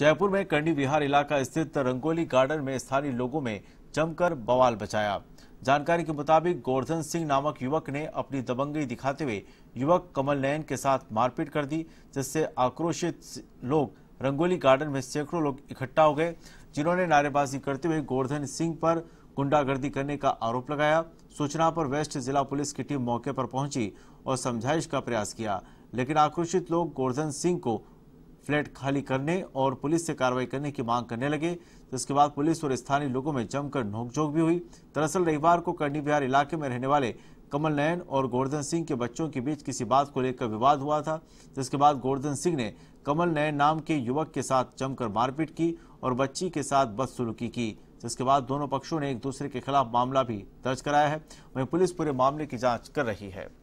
जयपुर में करणी विहार इलाका स्थित रंगोली गार्डन में स्थानीय लोगों में जमकर बवाल बचाया जानकारी के मुताबिक गोर्धन सिंह नामक युवक ने अपनी दबंगई दिखाते हुए युवक कमल नयन के साथ मारपीट कर दी जिससे आक्रोशित लोग रंगोली गार्डन में सैकड़ों लोग इकट्ठा हो गए जिन्होंने नारेबाजी करते हुए गोर्धन सिंह पर गुंडागर्दी करने का आरोप लगाया सूचना पर वेस्ट जिला पुलिस की टीम मौके पर पहुंची और समझाइश का प्रयास किया लेकिन आक्रोशित लोग गोर्धन सिंह को फ्लैट खाली करने और पुलिस से कार्रवाई करने की मांग करने लगे जिसके तो बाद पुलिस और स्थानीय लोगों में जमकर नोकझोंक भी हुई दरअसल रविवार को करनी बिहार इलाके में रहने वाले कमल नयन और गोवर्धन सिंह के बच्चों के बीच किसी बात को लेकर विवाद हुआ था जिसके बाद गोवर्धन सिंह ने कमल नयन नाम के युवक के साथ जमकर मारपीट की और बच्ची के साथ बदसुलूकी की जिसके बाद दोनों पक्षों ने एक दूसरे के खिलाफ मामला भी दर्ज कराया है वहीं पुलिस पूरे मामले की जांच कर रही है